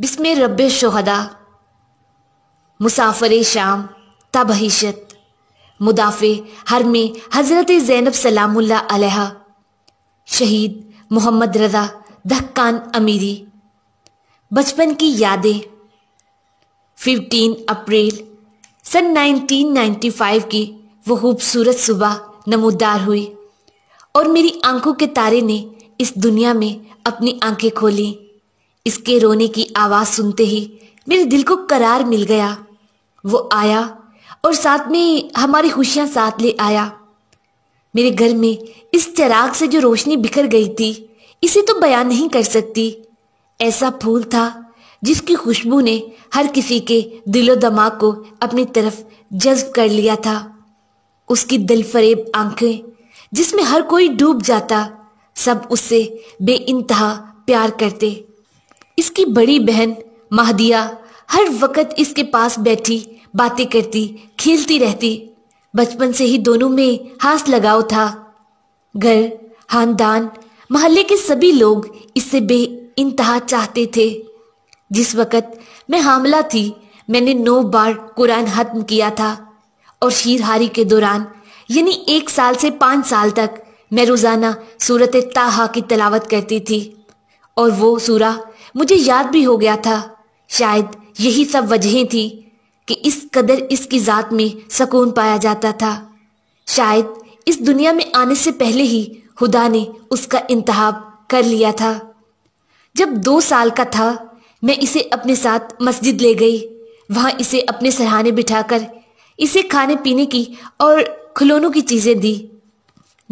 बिस्म रब शहदा मुसाफर शाम तबहिशत मुदाफ़े हर में हज़रत ज़ैनब सलामुल्ला शहीद मोहम्मद रज़ा धक्कान अमीरी बचपन की यादें 15 अप्रैल सन 1995 की वो खूबसूरत सुबह नमोदार हुई और मेरी आंखों के तारे ने इस दुनिया में अपनी आंखें खोली इसके रोने की आवाज सुनते ही मेरे दिल को करार मिल गया वो आया और साथ में हमारी खुशियां साथ ले आया मेरे घर में इस चिराग से जो रोशनी बिखर गई थी इसे तो बयान नहीं कर सकती ऐसा फूल था जिसकी खुशबू ने हर किसी के दिलो दमाग को अपनी तरफ जज्ब कर लिया था उसकी दिलफरेब आंखें जिसमें हर कोई डूब जाता सब उससे बे प्यार करते इसकी बड़ी बहन महदिया हर वक्त इसके पास बैठी बातें करती खेलती रहती बचपन से ही दोनों में हास लगाव था घर खानदान मोहल्ले के सभी लोग इससे बे इंतहा चाहते थे जिस वक्त मैं हामला थी मैंने नौ बार कुरान खत्म किया था और शीरहारी के दौरान यानी एक साल से पाँच साल तक मैं रोज़ाना सूरत ताहा की तलावत करती थी और वो सूरा मुझे याद भी हो गया था शायद यही सब वजहें थी कि इस कदर इसकी ज़ात में सकून पाया जाता था शायद इस दुनिया में आने से पहले ही खुदा ने उसका इंतहाब कर लिया था जब दो साल का था मैं इसे अपने साथ मस्जिद ले गई वहां इसे अपने सरहाने बिठाकर इसे खाने पीने की और खिलौनों की चीज़ें दी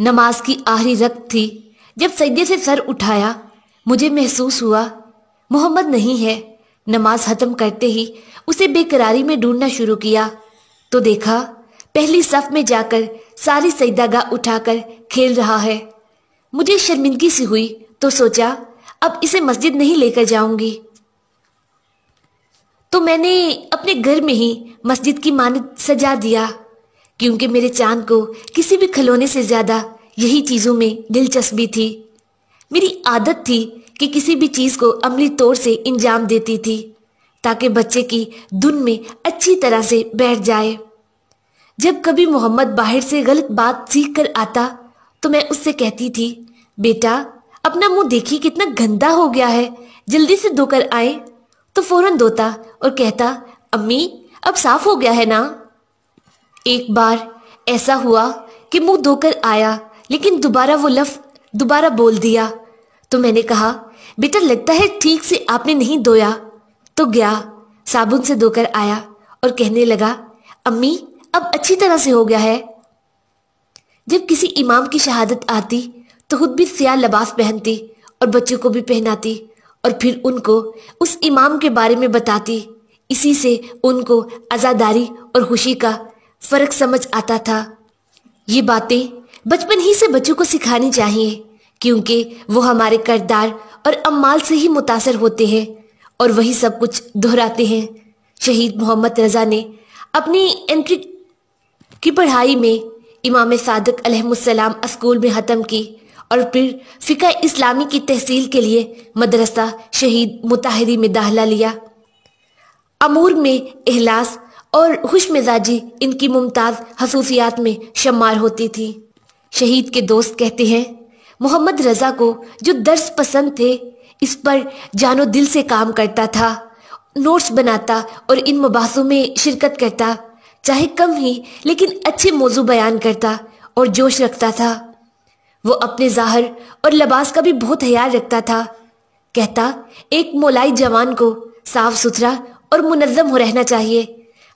नमाज की आखिरी रक्त थी जब सैयद से सर उठाया मुझे महसूस हुआ मोहम्मद नहीं है नमाज खत्म करते ही उसे बेकरारी में ढूंढना शुरू किया तो देखा पहली सफ में जाकर सारी सईदागा उठाकर खेल रहा है मुझे शर्मिंदगी सी हुई तो सोचा अब इसे मस्जिद नहीं लेकर जाऊंगी तो मैंने अपने घर में ही मस्जिद की मानद सजा दिया क्योंकि मेरे चांद को किसी भी खिलौने से ज्यादा यही चीजों में दिलचस्पी थी मेरी आदत थी कि किसी भी चीज़ को अमली तौर से इंजाम देती थी ताकि बच्चे की धुन में अच्छी तरह से बैठ जाए जब कभी मोहम्मद बाहर से गलत बात सीख कर आता तो मैं उससे कहती थी बेटा अपना मुंह देखिए कितना गंदा हो गया है जल्दी से धोकर आए तो फौरन धोता और कहता अम्मी अब साफ हो गया है ना एक बार ऐसा हुआ कि मुंह धोकर आया लेकिन दोबारा वो लफ दोबारा बोल दिया तो मैंने कहा बेटा लगता है ठीक से आपने नहीं धोया तो गया साबुन से धोकर आया और कहने लगा अम्मी अब अच्छी तरह से हो गया है जब किसी इमाम की शहादत आती तो खुद भी सिया लबास पहनती और बच्चों को भी पहनाती और फिर उनको उस इमाम के बारे में बताती इसी से उनको आज़ादारी और खुशी का फ़र्क समझ आता था ये बातें बचपन ही से बच्चों को सिखानी चाहिए क्योंकि वो हमारे करदार और अमाल से ही मुतासर होते हैं और वही सब कुछ दोहराते हैं शहीद मोहम्मद रजा ने अपनी एंट्री की पढ़ाई में इमाम सादक अलहमसलाम स्कूल में ख़त्म की और फिर फ़िका इस्लामी की तहसील के लिए मदरसा शहीद मुताहरी में दाखला लिया अमूर में अहलास और खुश मिजाजी इनकी मुमताज़ खसूसियात में शमार होती थी शहीद के दोस्त कहते हैं मोहम्मद रजा को जो दर्ज पसंद थे इस पर जानो दिल से काम करता था नोट्स बनाता और इन मुबासों में शिरकत करता चाहे कम ही लेकिन अच्छे मौजू बयान करता और जोश रखता था वो अपने जाहर और लबास का भी बहुत ख्याल रखता था कहता एक मोलाई जवान को साफ सुथरा और मुनजम हो रहना चाहिए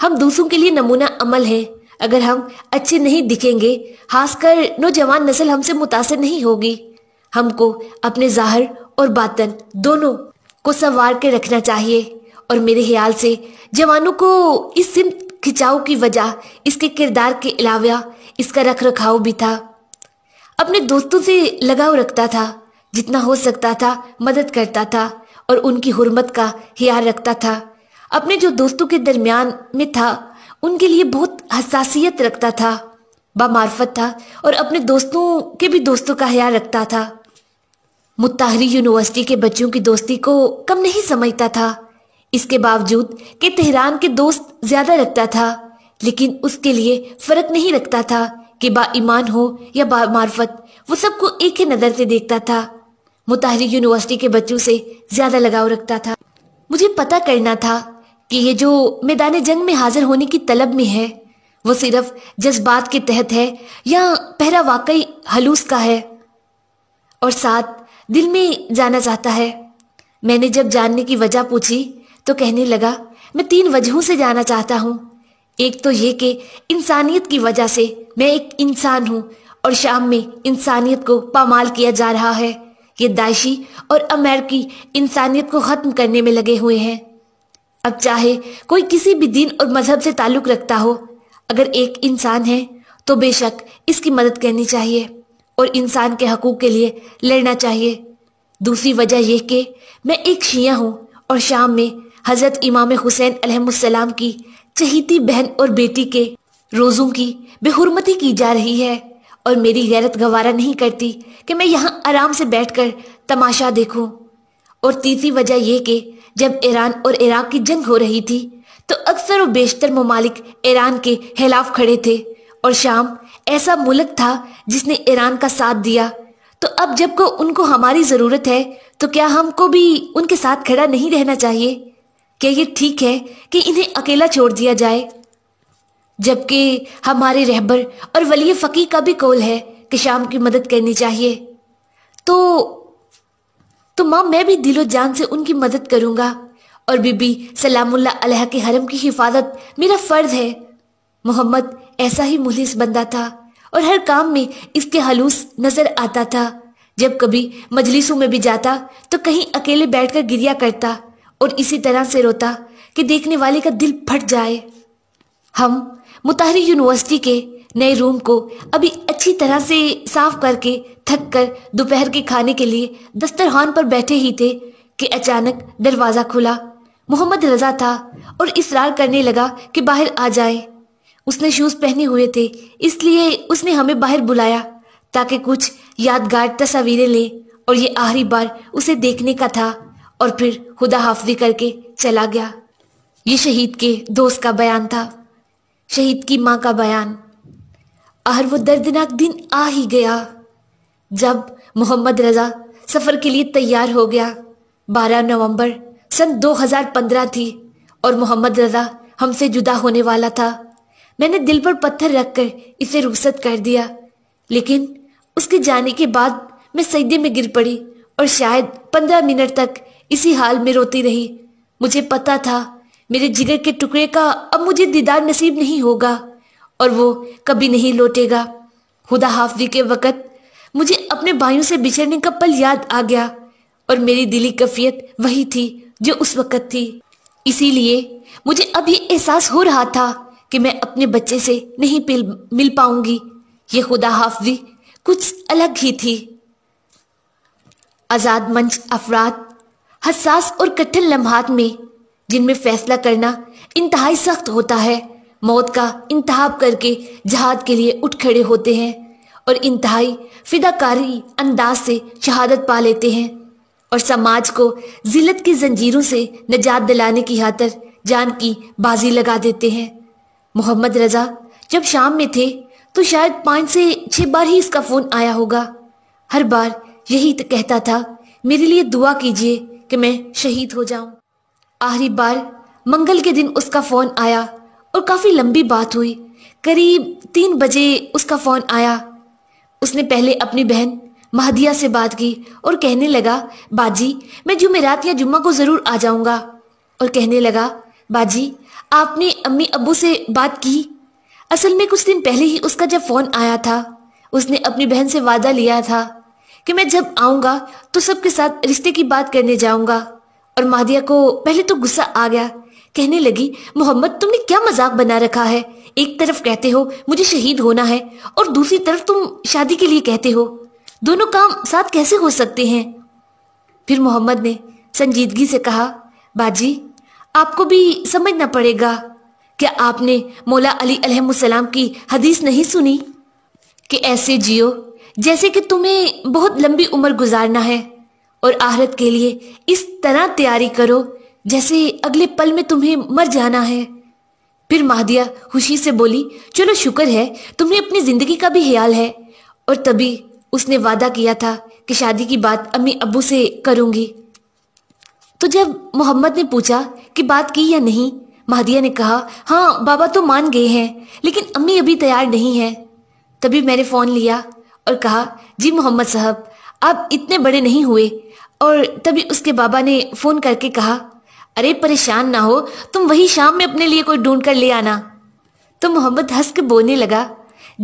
हम दूसरों के लिए नमूना अमल है अगर हम अच्छे नहीं दिखेंगे खासकर नौजवान नस्ल हमसे मुतासर नहीं होगी हमको अपने जाहर और बातन दोनों को संवार के रखना चाहिए और मेरे ख्याल से जवानों को इस सिम खिंचाव की वजह इसके किरदार के अलावा इसका रख रखाव भी था अपने दोस्तों से लगाव रखता था जितना हो सकता था मदद करता था और उनकी हुरमत का ख्याल रखता था अपने जो दोस्तों के दरमियान में था उनके लिए बहुत हसासियत रखता था बामार्फत था और अपने दोस्तों के भी दोस्तों का ख्याल रखता था मुताहरी यूनिवर्सिटी के बच्चों की दोस्ती को कम नहीं समझता था इसके बावजूद कि तेहरान के दोस्त ज्यादा रखता था लेकिन उसके लिए फर्क नहीं रखता था कि बा ईमान हो या बा मार्फत वो सबको एक ही नज़र से देखता था मुताहरी यूनिवर्सिटी के बच्चों से ज्यादा लगाव रखता था मुझे पता करना था कि ये जो मैदान जंग में हाजिर होने की तलब में है वो सिर्फ जज्बात के तहत है या पहरा वाकई हलूस का है और साथ दिल में जाना चाहता है मैंने जब जानने की वजह पूछी तो कहने लगा मैं तीन वजहों से जाना चाहता हूँ एक तो ये कि इंसानियत की वजह से मैं एक इंसान हूँ और शाम में इंसानियत को पामाल किया जा रहा है ये दाइशी और अमेरिकी इंसानियत को ख़त्म करने में लगे हुए हैं अब चाहे कोई किसी भी दिन और मजहब से ताल्लुक रखता हो अगर एक इंसान है तो बेशक इसकी मदद करनी चाहिए और इंसान के हकूक के लिए लड़ना चाहिए दूसरी वजह यह कि मैं एक शिया हूँ और शाम में हज़रत इमाम हुसैन अलहमसलाम की चहीती बहन और बेटी के रोज़ों की बेहरमती की जा रही है और मेरी गैरत गवारा नहीं करती कि मैं यहाँ आराम से बैठकर तमाशा देखूं और तीसरी वजह यह कि जब ईरान और इराक की जंग हो रही थी तो अक्सर वो बेशतर ममालिक ईरान के खिलाफ खड़े थे और शाम ऐसा मुल्क था जिसने ईरान का साथ दिया तो अब जब को उनको हमारी ज़रूरत है तो क्या हमको भी उनके साथ खड़ा नहीं रहना चाहिए क्या ये ठीक है कि इन्हें अकेला छोड़ दिया जाए जबकि हमारे रहबर और वली फ़की का भी कौल है कि शाम की मदद करनी चाहिए तो तो माँ मैं भी दिलो जान से उनकी मदद करूंगा और बीबी सलामुल्ला अल्लाह के हरम की हिफाजत मेरा फर्ज है मोहम्मद ऐसा ही मुलिस बंदा था और हर काम में इसके हलूस नजर आता था जब कभी मजलिसों में भी जाता तो कहीं अकेले बैठकर गिरिया करता और इसी तरह से रोता कि देखने वाले का दिल फट जाए हम मुताहरी यूनिवर्सिटी के नए रूम को अभी अच्छी तरह से साफ करके थक कर दोपहर के खाने के लिए दस्तरखान पर बैठे ही थे कि अचानक दरवाज़ा खुला मोहम्मद रजा था और इसरार करने लगा कि बाहर आ जाए उसने शूज़ पहने हुए थे इसलिए उसने हमें बाहर बुलाया ताकि कुछ यादगार तस्वीरें ले और ये आखिरी बार उसे देखने का था और फिर खुदा हाफजी करके चला गया ये शहीद के दोस्त का बयान था शहीद की माँ का बयान और वो दर्दनाक दिन आ ही गया जब मोहम्मद रजा सफ़र के लिए तैयार हो गया 12 नवंबर सन 2015 थी और मोहम्मद रजा हमसे जुदा होने वाला था मैंने दिल पर पत्थर रखकर इसे रुखसत कर दिया लेकिन उसके जाने के बाद मैं सईदे में गिर पड़ी और शायद पंद्रह मिनट तक इसी हाल में रोती रही मुझे पता था मेरे जिगर के टुकड़े का अब मुझे दीदार नसीब नहीं होगा और वो कभी नहीं लौटेगा खुदा हाफजी के वक़्त मुझे अपने भाइयों से बिछड़ने का पल याद आ गया और मेरी दिली कफियत वही थी जो उस वक़्त थी इसीलिए मुझे अभी एहसास हो रहा था कि मैं अपने बच्चे से नहीं मिल पाऊंगी ये खुदा हाफजी कुछ अलग ही थी आज़ाद मंच अफराद हसास और कठिन लम्हात में जिनमें फैसला करना इंतहाई सख्त होता है मौत का इंतहाब करके जहाद के लिए उठ खड़े होते हैं और इंतहाई फिदाकारी अंदाज से शहादत पा लेते हैं और समाज को जिलत की जंजीरों से निजात दिलाने की खातर जान की बाजी लगा देते हैं मोहम्मद रजा जब शाम में थे तो शायद पाँच से छह बार ही इसका फ़ोन आया होगा हर बार यही कहता था मेरे लिए दुआ कीजिए कि मैं शहीद हो जाऊं। आखिरी बार मंगल के दिन उसका फ़ोन आया और काफ़ी लंबी बात हुई करीब तीन बजे उसका फ़ोन आया उसने पहले अपनी बहन महदिया से बात की और कहने लगा बाजी मैं जुमेरात या जुम्मा को ज़रूर आ जाऊंगा और कहने लगा बाजी आपने अम्मी अबू से बात की असल में कुछ दिन पहले ही उसका जब फ़ोन आया था उसने अपनी बहन से वादा लिया था कि मैं जब आऊँगा तो सबके साथ रिश्ते की बात करने जाऊँगा और महदिया को पहले तो गुस्सा आ गया कहने लगी मोहम्मद तुमने क्या मजाक बना रखा है एक तरफ कहते हो मुझे शहीद होना है और दूसरी तरफ तुम शादी के लिए कहते हो दोनों काम साथ कैसे हो सकते हैं फिर मोहम्मद ने संजीदगी से कहा बाजी आपको भी समझना पड़ेगा क्या आपने मौला अली अलहसलाम की हदीस नहीं सुनी कि ऐसे जियो जैसे कि तुम्हें बहुत लंबी उम्र गुजारना है और आहरत के लिए इस तरह तैयारी करो जैसे अगले पल में तुम्हें मर जाना है फिर महादिया खुशी से बोली चलो शुक्र है तुम्हें अपनी जिंदगी का भी ख्याल है और तभी उसने वादा किया था कि शादी की बात अम्मी अबू से करूंगी तो जब मोहम्मद ने पूछा कि बात की या नहीं महादिया ने कहा हाँ बाबा तो मान गए हैं लेकिन अम्मी अभी तैयार नहीं है तभी मैंने फ़ोन लिया और कहा जी मोहम्मद साहब आप इतने बड़े नहीं हुए और तभी उसके बाबा ने फ़ोन करके कहा अरे परेशान ना हो तुम वही शाम में अपने लिए कोई ढूंढ कर ले आना तो मोहम्मद हंस के बोलने लगा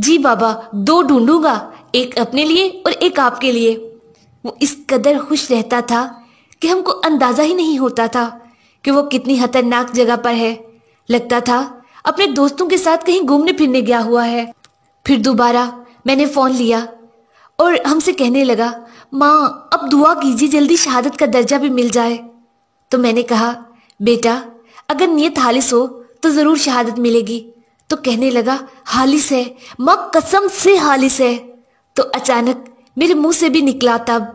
जी बाबा दो ढूंढूंगा एक अपने लिए और एक आपके लिए वो इस कदर खुश रहता था कि हमको अंदाजा ही नहीं होता था कि वो कितनी खतरनाक जगह पर है लगता था अपने दोस्तों के साथ कहीं घूमने फिरने गया हुआ है फिर दोबारा मैंने फोन लिया और हमसे कहने लगा माँ अब दुआ कीजिए जल्दी शहादत का दर्जा भी मिल जाए तो मैंने कहा बेटा अगर नियत हालिस हो तो जरूर शहादत मिलेगी तो कहने लगा हालिस है माँ कसम से हालिस है तो अचानक मेरे मुंह से भी निकला तब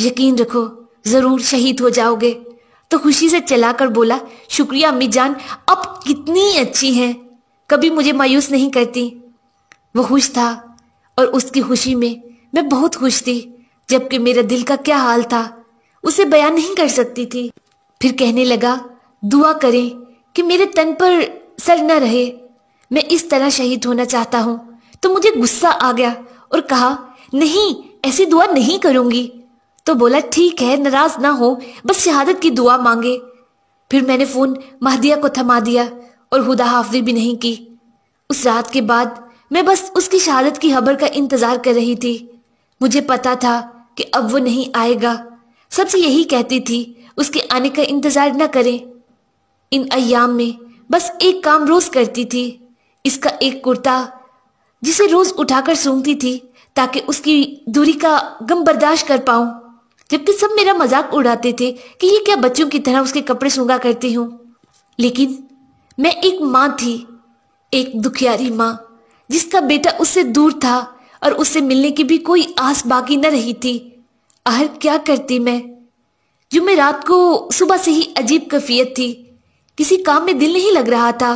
यकीन रखो जरूर शहीद हो जाओगे तो खुशी से चलाकर बोला शुक्रिया अम्मी जान अब कितनी अच्छी हैं कभी मुझे मायूस नहीं करती वो खुश था और उसकी खुशी में मैं बहुत खुश थी जबकि मेरा दिल का क्या हाल था उसे बयान नहीं कर सकती थी फिर कहने लगा दुआ करें कि मेरे तन पर सर न रहे मैं इस तरह शहीद होना चाहता हूँ तो मुझे गुस्सा आ गया और कहा नहीं ऐसी दुआ नहीं करूंगी तो बोला ठीक है नाराज ना हो बस शहादत की दुआ मांगे फिर मैंने फोन महदिया को थमा दिया और हुदा हाफिज भी नहीं की उस रात के बाद मैं बस उसकी शहादत की खबर का इंतजार कर रही थी मुझे पता था कि अब वो नहीं आएगा सबसे यही कहती थी उसके आने का इंतज़ार न करें इन अयाम में बस एक काम रोज़ करती थी इसका एक कुर्ता जिसे रोज़ उठाकर सूंघती थी ताकि उसकी दूरी का गम बर्दाश्त कर पाऊं जबकि सब मेरा मजाक उड़ाते थे कि ये क्या बच्चों की तरह उसके कपड़े सूंघा करती हूँ लेकिन मैं एक माँ थी एक दुखियारी माँ जिसका बेटा उससे दूर था और उससे मिलने की भी कोई आस बाकी न रही थी आहर क्या करती मैं जुम्मे रात को सुबह से ही अजीब कफियत थी किसी काम में दिल नहीं लग रहा था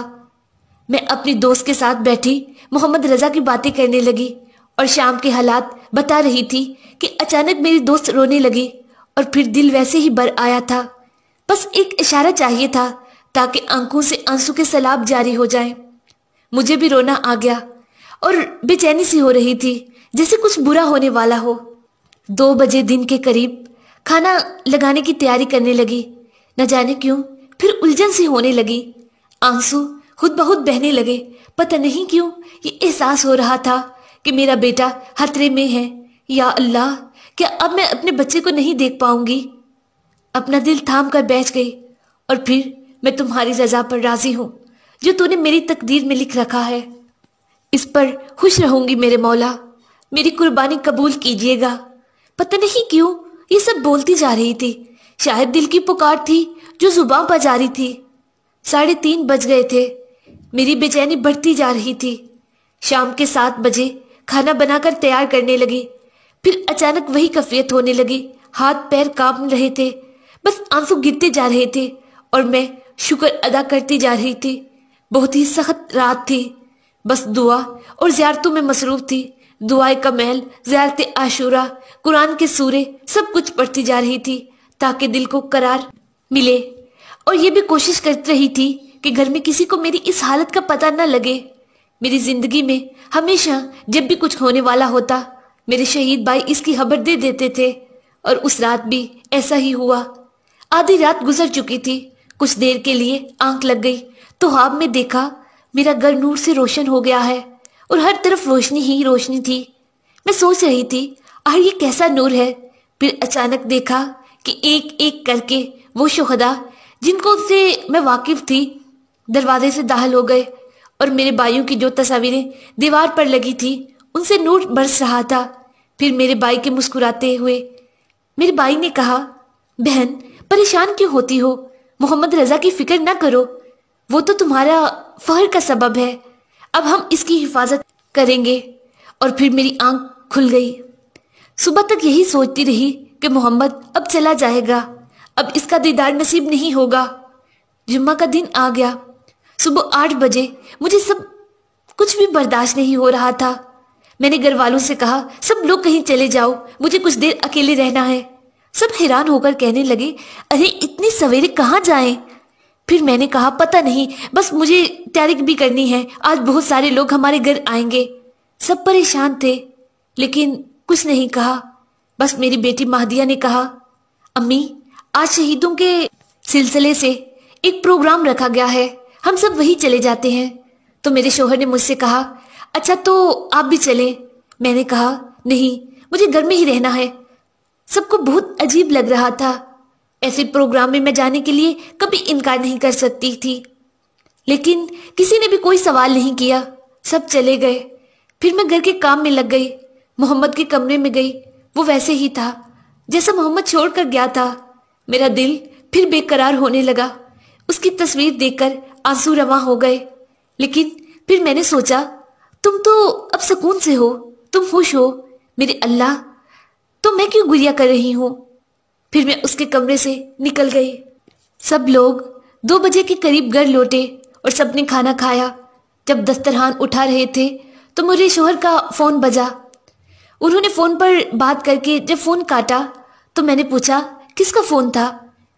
मैं अपनी दोस्त के साथ बैठी मोहम्मद रजा की बातें करने लगी और शाम के हालात बता रही थी कि अचानक मेरी दोस्त रोने लगी और फिर दिल वैसे ही भर आया था बस एक इशारा चाहिए था ताकि आंखों से आंसू के सलाब जारी हो जाए मुझे भी रोना आ गया और बेचैनी सी हो रही थी जैसे कुछ बुरा होने वाला हो दो बजे दिन के करीब खाना लगाने की तैयारी करने लगी न जाने क्यों फिर उलझन सी होने लगी आंसू खुद बहुत बहने लगे पता नहीं क्यों ये एहसास हो रहा था कि मेरा बेटा खतरे में है या अल्लाह क्या अब मैं अपने बच्चे को नहीं देख पाऊंगी अपना दिल थाम कर बैठ गई और फिर मैं तुम्हारी रजा पर राजी हूँ जो तूने मेरी तकदीर में लिख रखा है इस पर खुश रहूंगी मेरे मौला मेरी कुर्बानी कबूल कीजिएगा पता नहीं क्यों ये सब बोलती जा रही थी शायद दिल की पुकार थी जो जुबा जा रही थी साढ़े तीन बज गए थे मेरी बेचैनी बढ़ती जा रही थी शाम के सात बजे खाना बनाकर तैयार करने लगी फिर अचानक वही कफियत होने लगी हाथ पैर कांप रहे थे बस आंसू गिरते जा रहे थे और मैं शुक्र अदा करती जा रही थी बहुत ही सख्त रात थी बस दुआ और ज्यारतों में मसरूफ थी दुआई का महल ज्यारत आशूरा कुरान के सूरे सब कुछ पढ़ती जा रही थी ताकि दिल को करार मिले और ये भी कोशिश कर रही थी कि घर में किसी को मेरी इस हालत का पता न लगे मेरी जिंदगी में हमेशा जब भी कुछ होने वाला होता मेरे शहीद भाई इसकी खबर दे देते थे और उस रात भी ऐसा ही हुआ आधी रात गुजर चुकी थी कुछ देर के लिए आंख लग गई तो हाब में देखा मेरा घर नूर से रोशन हो गया है और हर तरफ रोशनी ही रोशनी थी मैं सोच रही थी आह ये कैसा नूर है फिर अचानक देखा कि एक एक करके वो शोहदा जिनको से मैं वाकिफ थी दरवाजे से दाखिल हो गए और मेरे भाइयों की जो तस्वीरें दीवार पर लगी थी उनसे नूर बरस रहा था फिर मेरे भाई के मुस्कुराते हुए मेरे भाई ने कहा बहन परेशान क्यों होती हो मोहम्मद रजा की फिक्र ना करो वो तो तुम्हारा फहर का सबब है अब हम इसकी हिफाजत करेंगे और फिर मेरी आंख खुल गई सुबह तक यही सोचती रही कि मोहम्मद अब चला जाएगा अब इसका दीदार नसीब नहीं होगा जुम्मा का दिन आ गया सुबह आठ बजे मुझे सब कुछ भी बर्दाश्त नहीं हो रहा था मैंने घर वालों से कहा सब लोग कहीं चले जाओ मुझे कुछ देर अकेले रहना है सब हैरान होकर कहने लगे अरे इतने सवेरे कहाँ जाएं? फिर मैंने कहा पता नहीं बस मुझे तैयारी भी करनी है आज बहुत सारे लोग हमारे घर आएंगे सब परेशान थे लेकिन कुछ नहीं कहा बस मेरी बेटी महादिया ने कहा अम्मी आज शहीदों के सिलसिले से एक प्रोग्राम रखा गया है हम सब वही चले जाते हैं तो मेरे शोहर ने मुझसे कहा अच्छा तो आप भी चले मैंने कहा नहीं मुझे घर में ही रहना है सबको बहुत अजीब लग रहा था ऐसे प्रोग्राम में मैं जाने के लिए कभी इनकार नहीं कर सकती थी लेकिन किसी ने भी कोई सवाल नहीं किया सब चले गए फिर मैं घर के काम में लग गई मोहम्मद के कमरे में गई वो वैसे ही था जैसा मोहम्मद छोड़ कर गया था मेरा दिल फिर बेकरार होने लगा उसकी तस्वीर देखकर आंसू रवा हो गए लेकिन फिर मैंने सोचा तुम तो अब सुकून से हो तुम खुश हो मेरे अल्लाह तो मैं क्यों गुरिया कर रही हूँ फिर मैं उसके कमरे से निकल गई सब लोग दो बजे के करीब घर लौटे और सबने खाना खाया जब दस्तरहान उठा रहे थे तो मेरे शोहर का फ़ोन बजा उन्होंने फ़ोन पर बात करके जब फ़ोन काटा तो मैंने पूछा किसका फ़ोन था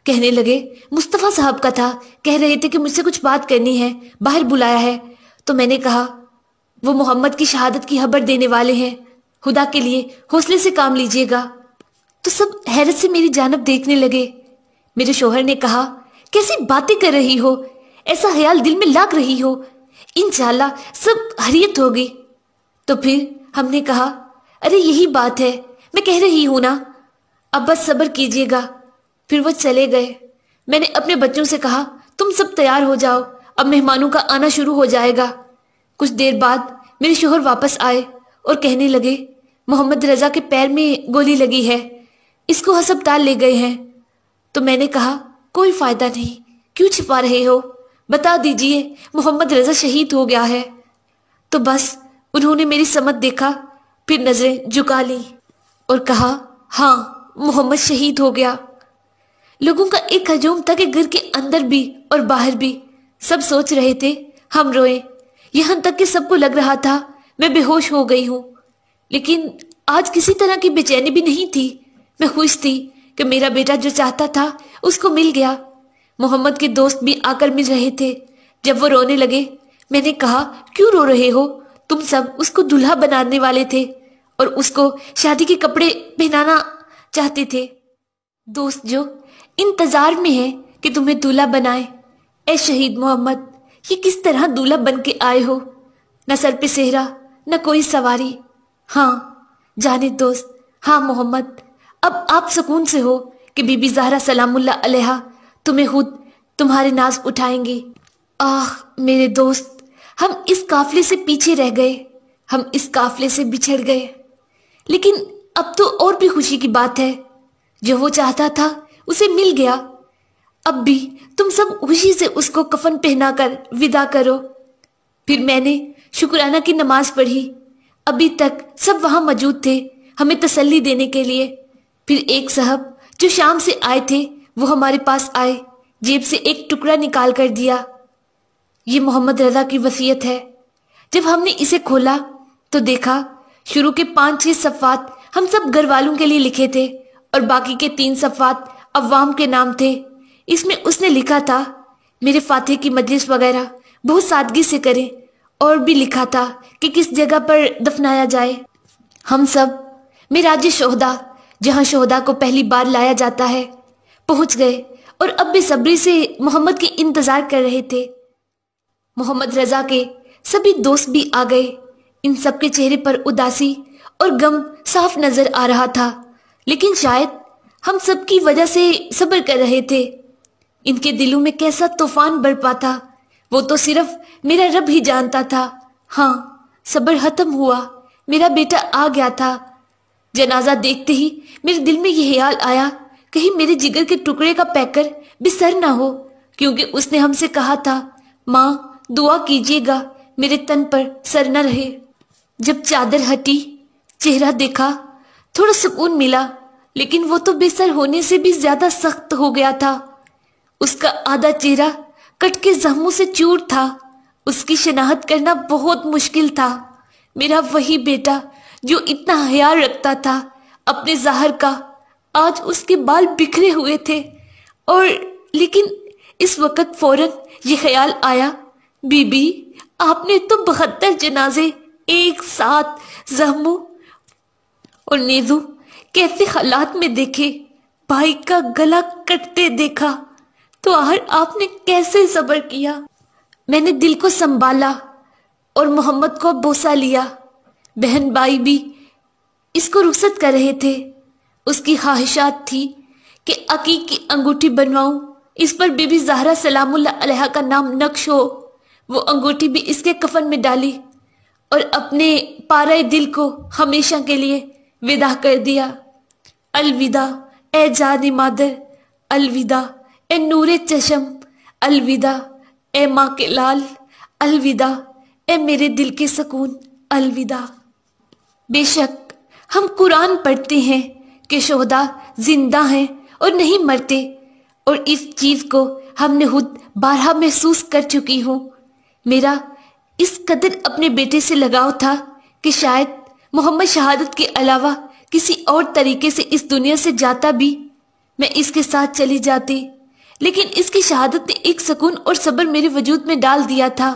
कहने लगे मुस्तफ़ा साहब का था कह रहे थे कि मुझसे कुछ बात करनी है बाहर बुलाया है तो मैंने कहा वो मोहम्मद की शहादत की खबर देने वाले हैं खुदा के लिए हौसले से काम लीजिएगा तो सब हैरत से मेरी जानब देखने लगे मेरे शोहर ने कहा कैसी बातें कर रही हो ऐसा ख्याल दिल में लाग रही हो इनशाला सब हरियत होगी तो फिर हमने कहा अरे यही बात है मैं कह रही हूं ना अब बस सब्र कीजिएगा फिर वो चले गए मैंने अपने बच्चों से कहा तुम सब तैयार हो जाओ अब मेहमानों का आना शुरू हो जाएगा कुछ देर बाद मेरे शोहर वापस आए और कहने लगे मोहम्मद रजा के पैर में गोली लगी है इसको हस्पताल ले गए हैं तो मैंने कहा कोई फायदा नहीं क्यों छिपा रहे हो बता दीजिए मोहम्मद रजा शहीद हो गया है तो बस उन्होंने मेरी समझ देखा फिर नजरें झुका ली और कहा हाँ मोहम्मद शहीद हो गया लोगों का एक हजूम था कि घर के अंदर भी और बाहर भी सब सोच रहे थे हम रोए यहां तक कि सबको लग रहा था मैं बेहोश हो गई हूं लेकिन आज किसी तरह की बेचैनी भी नहीं थी मैं खुश थी कि मेरा बेटा जो चाहता था उसको मिल गया मोहम्मद के दोस्त भी आकर मिल रहे थे जब वो रोने लगे मैंने कहा क्यों रो रहे हो तुम सब उसको दूल्हा बनाने वाले थे और उसको शादी के कपड़े पहनाना चाहते थे दोस्त जो इंतजार में है कि तुम्हें दूल्हा बनाए ए शहीद मोहम्मद ये किस तरह दूल्हा बन के आए हो न सर पे सेहरा न कोई सवारी हाँ जाने दोस्त हाँ मोहम्मद अब आप सुकून से हो कि बीबी जहरा सलामुल्ला अलैहा तुम्हें खुद तुम्हारे नाज उठाएंगी आह मेरे दोस्त हम इस काफले से पीछे रह गए हम इस काफले से बिछड़ गए लेकिन अब तो और भी खुशी की बात है जो वो चाहता था उसे मिल गया अब भी तुम सब खुशी से उसको कफन पहनाकर विदा करो फिर मैंने शुक्राना की नमाज पढ़ी अभी तक सब वहां मौजूद थे हमें तसल्ली देने के लिए फिर एक साहब जो शाम से आए थे वो हमारे पास आए जेब से एक टुकड़ा निकाल कर दिया ये मोहम्मद रजा की वसीयत है जब हमने इसे खोला तो देखा शुरू के पांच छह सफ़ात हम सब घर वालों के लिए लिखे थे और बाकी के तीन सफ़ात अवाम के नाम थे इसमें उसने लिखा था मेरे फातह की मजलिस वगैरह बहुत सादगी से करें और भी लिखा था कि किस जगह पर दफनाया जाए हम सब मेराज शोहदा जहां शोहदा को पहली बार लाया जाता है पहुंच गए और अब बेसब्री से मोहम्मद के इंतजार कर रहे थे मोहम्मद रजा के सभी दोस्त भी आ गए इन सबके चेहरे पर उदासी और गम साफ नजर आ रहा था लेकिन शायद हम सबकी वजह से सब्र कर रहे थे इनके दिलों में कैसा तूफान बरपा था वो तो सिर्फ मेरा रब ही जानता था हाँ सब्र खत्म हुआ मेरा बेटा आ गया था जनाजा देखते ही मेरे दिल में यह ख्याल आया कहीं मेरे जिगर के टुकड़े का पैकर सर ना हो क्योंकि उसने हमसे कहा था माँ दुआ कीजिएगा मेरे तन पर सर न रहे जब चादर हटी चेहरा देखा थोड़ा सुकून मिला लेकिन वो तो बेसर होने से भी ज्यादा सख्त हो गया था उसका आधा चेहरा कट के जख्मों से चूर था उसकी शनाहत करना बहुत मुश्किल था मेरा वही बेटा जो इतना हया रखता था अपने जहर का आज उसके बाल बिखरे हुए थे और लेकिन इस वक्त फौरन ये ख्याल आया बीबी आपने तो बहत्तर जनाजे एक साथ जहमो और नेजू कैसे हालात में देखे भाई का गला कटते देखा तो आहर आपने कैसे सबर किया मैंने दिल को संभाला और मोहम्मद को बोसा लिया बहन भाई भी इसको रुखसत कर रहे थे उसकी ख्वाहिशात थी कि अकीक की अंगूठी बनवाऊं इस पर बीबी जहरा सलाम का नाम नक्श हो वो अंगूठी भी इसके कफन में डाली और अपने पारा दिल को हमेशा के लिए विदा कर दिया अलविदा ए जान मादर अलविदा ए नूरे चशम अलविदा ए माँ के लाल अलविदा ए मेरे दिल के सकून अलविदा बेशक हम कुरान पढ़ते हैं कि शहदा जिंदा हैं और नहीं मरते और इस चीज़ को हमने खुद बारहा महसूस कर चुकी हूँ मेरा इस कदर अपने बेटे से लगाव था कि शायद मोहम्मद शहादत के अलावा किसी और तरीके से इस दुनिया से जाता भी मैं इसके साथ चली जाती लेकिन इसकी शहादत ने एक सुकून और सब्र मेरे वजूद में डाल दिया था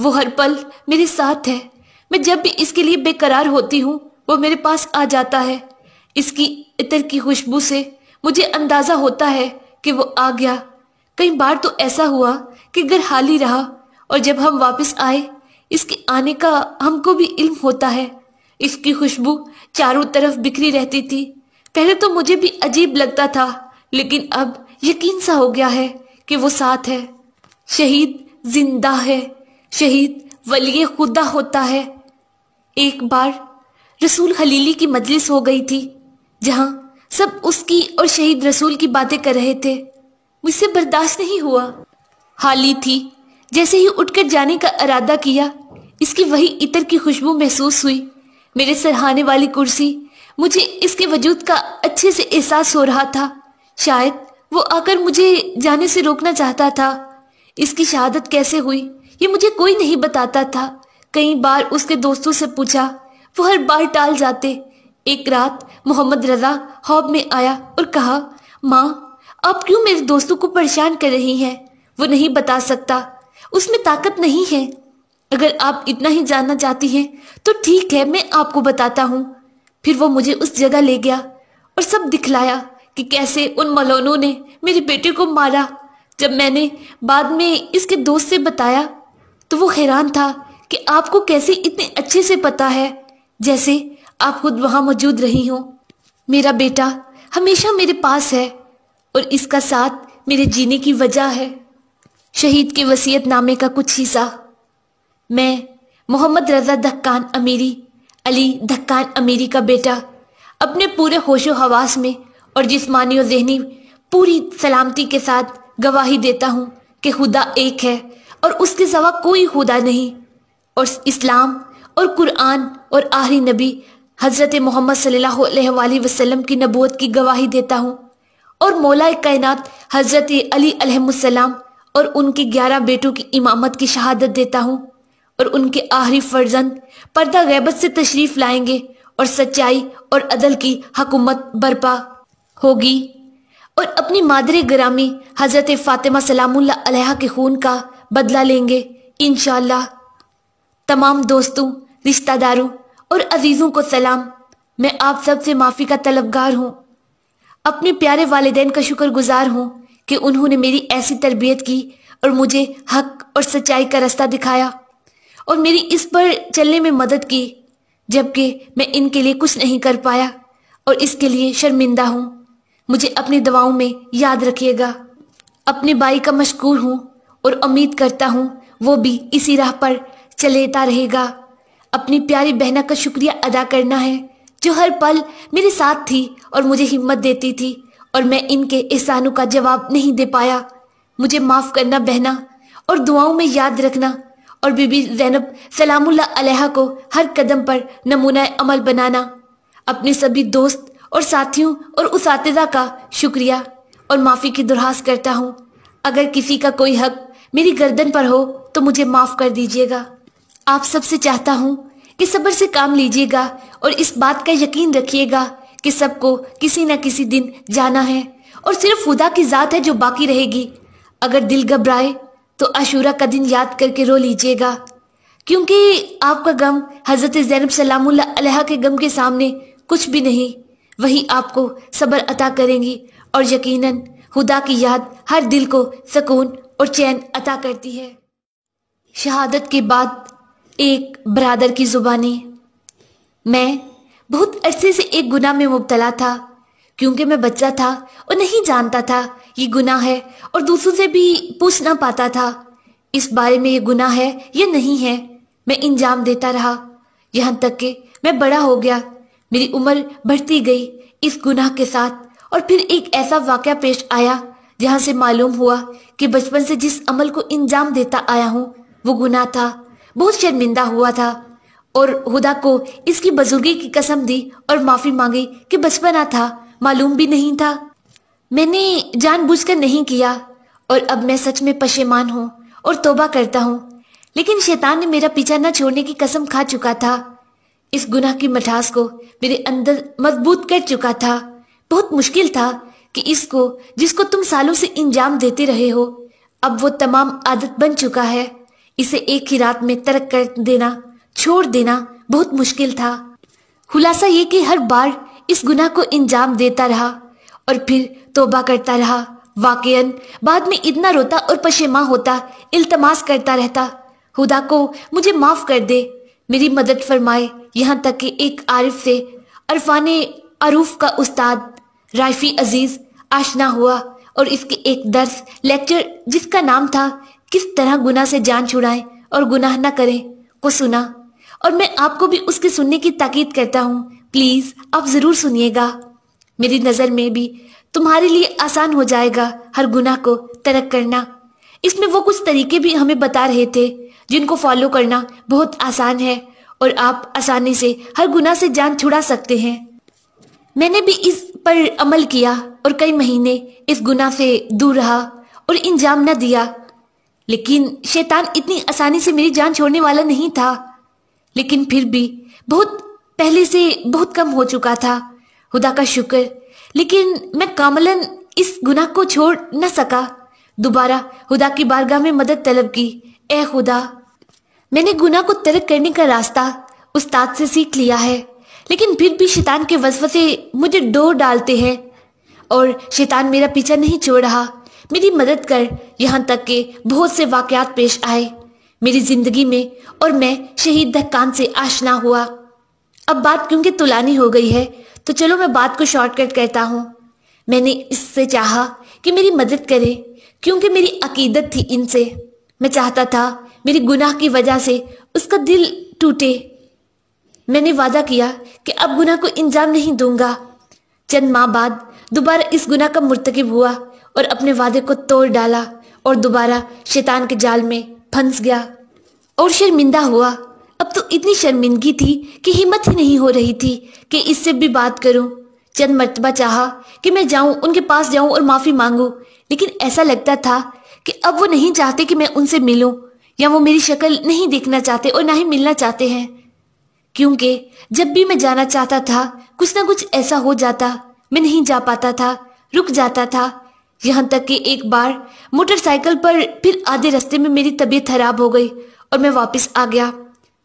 वो हर पल मेरे साथ है मैं जब भी इसके लिए बेकरार होती हूँ वो मेरे पास आ जाता है इसकी इतर की खुशबू से मुझे अंदाजा होता है कि वो आ गया कई बार तो ऐसा हुआ कि घर ही रहा और जब हम वापस आए इसके आने का हमको भी इल्म होता है इसकी खुशबू चारों तरफ बिखरी रहती थी पहले तो मुझे भी अजीब लगता था लेकिन अब यकीन सा हो गया है कि वो साथ है शहीद जिंदा है शहीद वली खुदा होता है एक बार रसूल खलीली की मजलिस हो गई थी जहां सब उसकी और शहीद रसूल की बातें कर रहे थे मुझसे बर्दाश्त नहीं हुआ हाली थी जैसे ही उठकर जाने का अरादा किया इसकी वही इतर की खुशबू महसूस हुई मेरे सरहाने वाली कुर्सी मुझे इसके वजूद का अच्छे से एहसास हो रहा था शायद वो आकर मुझे जाने से रोकना चाहता था इसकी शहादत कैसे हुई ये मुझे कोई नहीं बताता था कई बार उसके दोस्तों से पूछा वो हर बार टाल जाते एक रात मोहम्मद रजा हॉब में आया और कहा माँ आप क्यों मेरे दोस्तों को परेशान कर रही हैं वो नहीं बता सकता उसमें ताकत नहीं है अगर आप इतना ही जानना चाहती हैं तो ठीक है मैं आपको बताता हूँ फिर वो मुझे उस जगह ले गया और सब दिखलाया कि कैसे उन मलोनों ने मेरे बेटे को मारा जब मैंने बाद में इसके दोस्त से बताया तो वो हैरान था कि आपको कैसे इतने अच्छे से पता है जैसे आप खुद वहां मौजूद रही हो मेरा बेटा हमेशा मेरे पास है और इसका साथ मेरे जीने की वजह है शहीद के वसीयत नामे का कुछ हिस्सा मैं मोहम्मद रजा धक्कान अमीरी अली धक्कान अमीरी का बेटा अपने पूरे होशो हवास में और जिसमानी और जहनी पूरी सलामती के साथ गवाही देता हूँ कि खुदा एक है और उसके सवा कोई खुदा नहीं और इस्लाम और कुरान और आहरी नबी हज़रत मोहम्मद सल्लल्लाहु वसल्लम की नबूत की गवाही देता हूँ और मौलाए कायनात हज़रत अली अलहसलाम और उनके ग्यारह बेटों की इमामत की शहादत देता हूँ और उनके आहरी फर्जंद पर्दा गैबत से तशरीफ लाएंगे और सच्चाई और अदल की हकूमत बरपा होगी और अपनी मादर ग्रामी हज़रत फ़ातिमा सलाम के खून का बदला लेंगे इन तमाम दोस्तों रिश्तेदारों और अजीजों को सलाम मैं आप सब से माफ़ी का तलबगार हूँ अपने प्यारे वालदेन का शुक्रगुजार हूँ कि उन्होंने मेरी ऐसी तरबियत की और मुझे हक और सच्चाई का रास्ता दिखाया और मेरी इस पर चलने में मदद की जबकि मैं इनके लिए कुछ नहीं कर पाया और इसके लिए शर्मिंदा हूँ मुझे अपनी दवाओं में याद रखिएगा अपने बाई का मशकूर हूँ और उम्मीद करता हूँ वो भी इसी राह पर चलेता रहेगा अपनी प्यारी बहना का शुक्रिया अदा करना है जो हर पल मेरे साथ थी और मुझे हिम्मत देती थी और मैं इनके एहसानों का जवाब नहीं दे पाया मुझे माफ़ करना बहना और दुआओं में याद रखना और बीबी जैनब सलामुल्लाह अलैहा को हर कदम पर नमूना अमल बनाना अपने सभी दोस्त और साथियों और उसातजा का शुक्रिया और माफ़ी की दुरहास करता हूँ अगर किसी का कोई हक मेरी गर्दन पर हो तो मुझे माफ़ कर दीजिएगा आप सबसे चाहता हूँ कि सब्र से काम लीजिएगा और इस बात का यकीन रखिएगा कि सबको किसी न किसी दिन जाना है और सिर्फ खुदा की ज़ात है जो बाकी रहेगी अगर दिल घबराए तो आशूरा का दिन याद करके रो लीजिएगा क्योंकि आपका गम हज़रत जैनब सलाम के गम के सामने कुछ भी नहीं वही आपको सब्र अता करेंगी और यकीनन खुदा की याद हर दिल को सुकून और चैन अता करती है शहादत के बाद एक बरादर की जुबानी मैं बहुत अरसे से एक गुना में मुबतला था क्योंकि मैं बच्चा था और नहीं जानता था ये गुना है और दूसरों से भी पूछ ना पाता था इस बारे में ये गुना है या नहीं है मैं इंजाम देता रहा यहाँ तक कि मैं बड़ा हो गया मेरी उम्र बढ़ती गई इस गुनाह के साथ और फिर एक ऐसा वाक़ पेश आया जहाँ से मालूम हुआ कि बचपन से जिस अमल को इंजाम देता आया हूँ वो गुना था बहुत शर्मिंदा हुआ था और हुदा को इसकी बुजुर्गी की कसम दी और माफी मांगी कि बचपना था मालूम भी नहीं था मैंने जानबूझकर नहीं किया और अब मैं सच में पशेमान हूँ और तोबा करता हूँ लेकिन शैतान ने मेरा पीछा न छोड़ने की कसम खा चुका था इस गुनाह की मठास को मेरे अंदर मजबूत कर चुका था बहुत मुश्किल था कि इसको जिसको तुम सालों से इंजाम देते रहे हो अब वो तमाम आदत बन चुका है इसे एक ही रात में तर्क कर देना छोड़ देना बहुत मुश्किल था खुलासा ये कि हर बार इस गुनाह को अंजाम देता रहा और फिर तोबा करता रहा वाकयन बाद में इतना रोता और पशेमा होता इल्तमास करता रहता खुदा को मुझे माफ कर दे मेरी मदद फरमाए यहाँ तक कि एक आरिफ से अरफान अरूफ का उस्ताद राइफी अजीज आशना हुआ और इसके एक दर्स लेक्चर जिसका नाम था किस तरह गुना से जान छुड़ाएं और गुनाह ना करें को सुना और मैं आपको भी उसके सुनने की ताकीद करता हूँ प्लीज आप जरूर सुनिएगा मेरी नजर में भी तुम्हारे लिए आसान हो जाएगा हर गुनाह को तरक करना इसमें वो कुछ तरीके भी हमें बता रहे थे जिनको फॉलो करना बहुत आसान है और आप आसानी से हर गुनाह से जान छुड़ा सकते हैं मैंने भी इस पर अमल किया और कई महीने इस गुनाह से दूर रहा और इंजाम न दिया लेकिन शैतान इतनी आसानी से मेरी जान छोड़ने वाला नहीं था लेकिन फिर भी बहुत पहले से बहुत कम हो चुका था खुदा का शुक्र लेकिन मैं कामलन इस गुनाह को छोड़ न सका दोबारा खुदा की बारगाह में मदद तलब की ए खुदा मैंने गुनाह को तर्क करने का रास्ता उस्ताद से सीख लिया है लेकिन फिर भी शैतान के वसवसे मुझे डोर डालते हैं और शैतान मेरा पीछा नहीं छोड़ रहा मेरी मदद कर यहाँ तक के बहुत से वाकयात पेश आए मेरी जिंदगी में और मैं शहीद दहकान से आशना हुआ अब बात क्योंकि तुलानी हो गई है तो चलो मैं बात को शॉर्टकट करता हूँ मैंने इससे चाहा कि मेरी मदद करे क्योंकि मेरी अकीदत थी इनसे मैं चाहता था मेरी गुनाह की वजह से उसका दिल टूटे मैंने वादा किया कि अब गुनाह को इंजाम नहीं दूंगा चंद माह बाद दोबारा इस गुनाह का मुर्तकब हुआ और अपने वादे को तोड़ डाला और दोबारा शैतान के जाल में फंस गया और शर्मिंदा हुआ अब तो इतनी शर्मिंदगी थी कि हिम्मत ही नहीं हो रही थी कि इससे भी बात करूं चंद मरतबा चाहा कि मैं जाऊं उनके पास जाऊं और माफी मांगू लेकिन ऐसा लगता था कि अब वो नहीं चाहते कि मैं उनसे मिलूं या वो मेरी शक्ल नहीं देखना चाहते और ना ही मिलना चाहते हैं क्योंकि जब भी मैं जाना चाहता था कुछ ना कुछ ऐसा हो जाता मैं नहीं जा पाता था रुक जाता था यहाँ तक कि एक बार मोटरसाइकिल पर फिर आधे रास्ते में मेरी तबीयत खराब हो गई और मैं वापस आ गया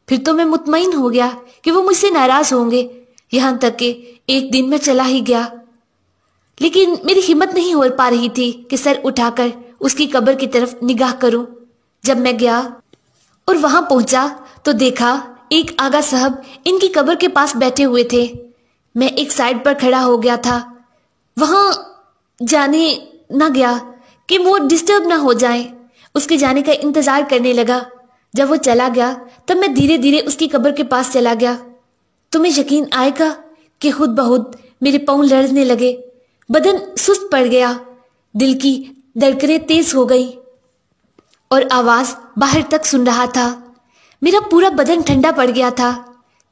फिर तो मैं मुतमिन हो गया कि वो मुझसे नाराज होंगे यहाँ तक कि एक दिन मैं चला ही गया लेकिन मेरी हिम्मत नहीं हो पा रही थी कि सर उठाकर उसकी कब्र की तरफ निगाह करूं जब मैं गया और वहां पहुंचा तो देखा एक आगा साहब इनकी कब्र के पास बैठे हुए थे मैं एक साइड पर खड़ा हो गया था वहां जाने ना गया कि वो डिस्टर्ब ना हो जाए उसके जाने का इंतजार करने लगा जब वो चला गया तब मैं धीरे धीरे उसकी कब्र के पास चला गया तुम्हें यकीन आएगा कि खुद बहुत मेरे पाँव लड़ने लगे बदन सुस्त पड़ गया दिल की धड़कने तेज हो गई और आवाज बाहर तक सुन रहा था मेरा पूरा बदन ठंडा पड़ गया था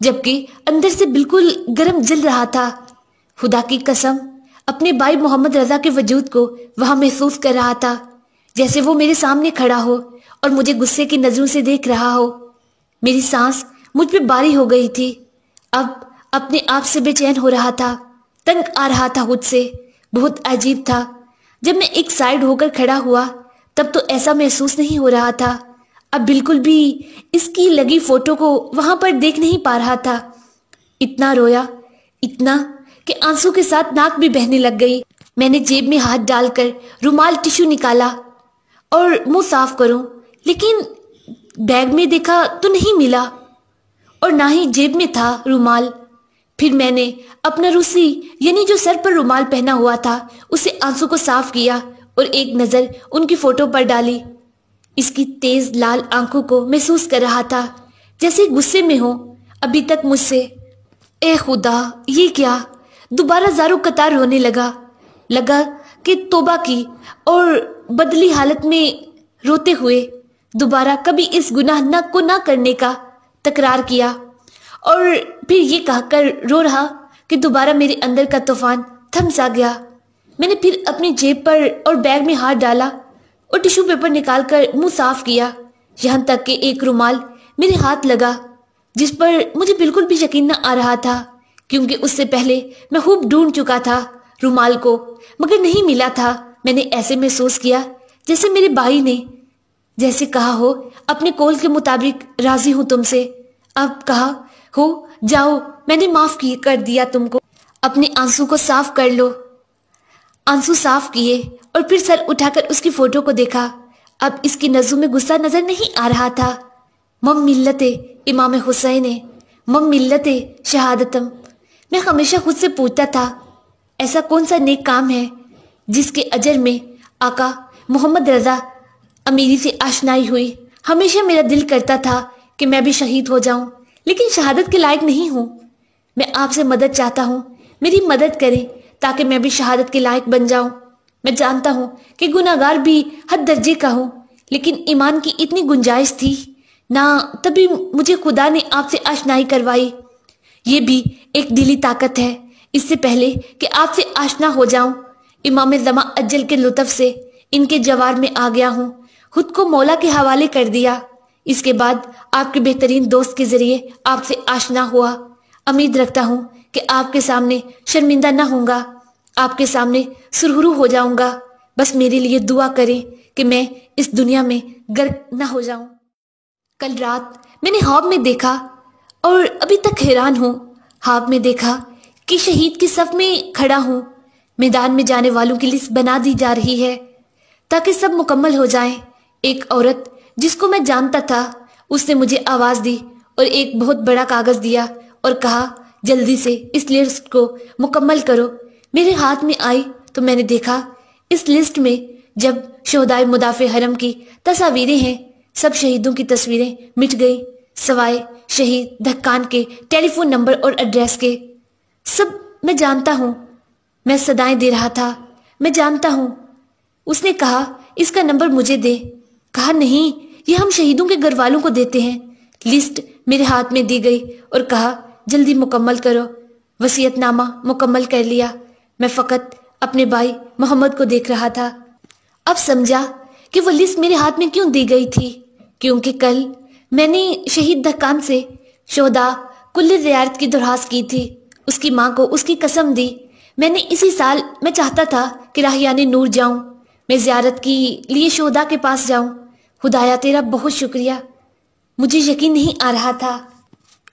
जबकि अंदर से बिल्कुल गर्म जल रहा था खुदा की कसम अपने भाई मोहम्मद रजा के वजूद को वहां महसूस कर रहा था जैसे वो मेरे सामने खड़ा हो और मुझे गुस्से की नजरों से देख रहा हो मेरी सांस मुझ पर बारी हो गई थी अब अपने आप से बेचैन हो रहा था तंग आ रहा था खुद से बहुत अजीब था जब मैं एक साइड होकर खड़ा हुआ तब तो ऐसा महसूस नहीं हो रहा था अब बिल्कुल भी इसकी लगी फोटो को वहां पर देख नहीं पा रहा था इतना रोया इतना कि आंसू के साथ नाक भी बहने लग गई मैंने जेब में हाथ डालकर रुमाल टिश्यू निकाला और मुंह साफ करूं लेकिन बैग में देखा तो नहीं मिला और ना ही जेब में था रुमाल फिर मैंने अपना रूसी यानी जो सर पर रुमाल पहना हुआ था उसे आंसू को साफ किया और एक नज़र उनकी फोटो पर डाली इसकी तेज लाल आंखों को महसूस कर रहा था जैसे गुस्से में हो अभी तक मुझसे ए खुदा ये क्या दोबारा जारो कतार होने लगा लगा कि तोबा की और बदली हालत में रोते हुए दोबारा कभी इस गुनाह न को ना करने का तकरार किया और फिर ये कहकर रो रहा कि दोबारा मेरे अंदर का तूफान थम सा गया मैंने फिर अपनी जेब पर और बैग में हाथ डाला और टिश्यू पेपर निकाल कर मुंह साफ किया यहाँ तक कि एक रुमाल मेरे हाथ लगा जिस पर मुझे बिल्कुल भी यकीन न आ रहा था क्योंकि उससे पहले मैं खूब ढूंढ चुका था रुमाल को मगर नहीं मिला था मैंने ऐसे महसूस किया जैसे मेरे भाई ने जैसे कहा हो अपने कोल के मुताबिक राजी हूं तुमसे अब कहा हो जाओ मैंने माफ की कर दिया तुमको अपने आंसू को साफ कर लो आंसू साफ किए और फिर सर उठाकर उसकी फोटो को देखा अब इसकी नजू में गुस्सा नजर नहीं आ रहा था मम मिल्लते इमाम हुसैन मम मिल्लते शहादतम मैं हमेशा खुद से पूछता था ऐसा कौन सा नेक काम है जिसके अजर में आका मोहम्मद रजा अमीरी से आशनाई हुई हमेशा मेरा दिल करता था कि मैं भी शहीद हो जाऊं लेकिन शहादत के लायक नहीं हूं मैं आपसे मदद चाहता हूं मेरी मदद करें ताकि मैं भी शहादत के लायक बन जाऊं मैं जानता हूं कि गुनागार भी हद दर्जे का हूं लेकिन ईमान की इतनी गुंजाइश थी ना तभी मुझे खुदा ने आपसे आशनाई करवाई ये भी एक दिली ताकत है इससे पहले कि आपसे आशना हो जाऊं इमाम जमा अज्जल के लुत्फ से इनके जवार में आ गया हूं खुद को मौला के हवाले कर दिया इसके बाद आपके बेहतरीन दोस्त के जरिए आपसे आशना हुआ उम्मीद रखता हूं कि आपके सामने शर्मिंदा ना होऊंगा आपके सामने सुरहुरू हो जाऊंगा बस मेरे लिए दुआ करें कि मैं इस दुनिया में गर्क ना हो जाऊं कल रात मैंने हॉब में देखा और अभी तक हैरान हूँ हाफ में देखा कि शहीद के सब में खड़ा हूँ मैदान में जाने वालों की लिस्ट बना दी जा रही है ताकि सब मुकम्मल हो जाए एक औरत जिसको मैं जानता था उसने मुझे आवाज दी और एक बहुत बड़ा कागज दिया और कहा जल्दी से इस लिस्ट को मुकम्मल करो मेरे हाथ में आई तो मैंने देखा इस लिस्ट में जब शहदाय मुदाफे हरम की तस्वीरें हैं सब शहीदों की तस्वीरें मिट गई सवाए शहीद धक्कान के टेलीफोन नंबर और एड्रेस के सब मैं जानता हूँ मैं सदाएं दे रहा था मैं जानता हूँ उसने कहा इसका नंबर मुझे दे कहा नहीं ये हम शहीदों के घर वालों को देते हैं लिस्ट मेरे हाथ में दी गई और कहा जल्दी मुकम्मल करो वसीयतनामा मुकम्मल कर लिया मैं फ़कत अपने भाई मोहम्मद को देख रहा था अब समझा कि वो लिस्ट मेरे हाथ में क्यों दी गई थी क्योंकि कल मैंने शहीद धक्कान से शोदा कुल्ले रियायत की दुरास की थी उसकी माँ को उसकी कसम दी मैंने इसी साल मैं चाहता था कि राहिया ने नूर जाऊं मैं ज्यारत की लिए शोदा के पास जाऊं खुदाया तेरा बहुत शुक्रिया मुझे यकीन नहीं आ रहा था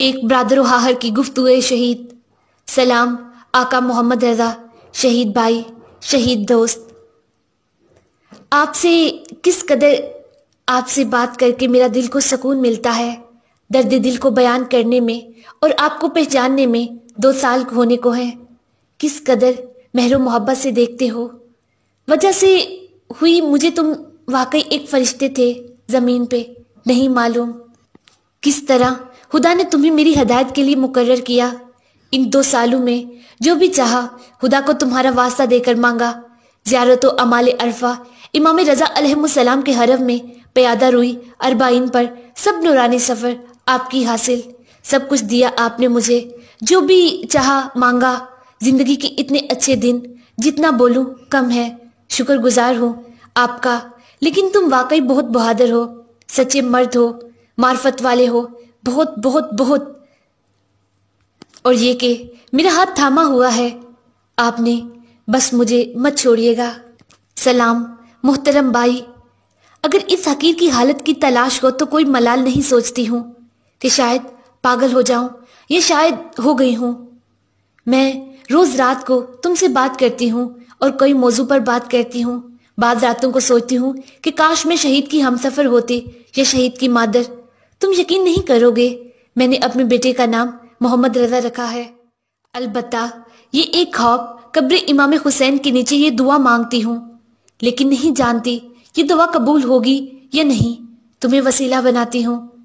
एक ब्रादर हाहर की हुए शहीद सलाम आका मोहम्मद रजा शहीद भाई शहीद दोस्त आपसे किस कदर आपसे बात करके मेरा दिल को सुकून मिलता है दर्द दिल को बयान करने में और आपको पहचानने में दो साल होने को है किस कदर मेहरू मोहब्बत से देखते हो वजह से हुई मुझे तुम वाकई एक फरिश्ते थे ज़मीन पे नहीं मालूम किस तरह खुदा ने तुम्हें मेरी हदायत के लिए मुकर्र किया इन दो सालों में जो भी चाहा खुदा को तुम्हारा वास्ता देकर मांगा ज्यारत अमाल अरफा इमाम रजा सलाम के हरफ में प्यादा रुई अरबाइन पर सब नूरानी सफ़र आपकी हासिल सब कुछ दिया आपने मुझे जो भी चाहा मांगा जिंदगी के इतने अच्छे दिन जितना बोलूं कम है शुक्रगुजार हूँ आपका लेकिन तुम वाकई बहुत बहादुर हो सच्चे मर्द हो मार्फत वाले हो बहुत बहुत बहुत और ये के मेरा हाथ थामा हुआ है आपने बस मुझे मत छोड़िएगा सलाम मोहतरम बाई अगर इस हकीर की हालत की तलाश हो तो कोई मलाल नहीं सोचती हूँ कि शायद पागल हो जाऊं या शायद हो गई हूं मैं रोज रात को तुमसे बात करती हूँ और कई मौजू पर बात करती हूँ बाद रातों को सोचती हूँ कि काश मैं शहीद की हमसफर होती या शहीद की मादर तुम यकीन नहीं करोगे मैंने अपने बेटे का नाम मोहम्मद रजा रखा है अलबत् ये एक खौफ कब्र इमाम हुसैन के नीचे ये दुआ मांगती हूँ लेकिन नहीं जानती ये दुआ कबूल होगी या नहीं तुम्हें वसीला बनाती हूँ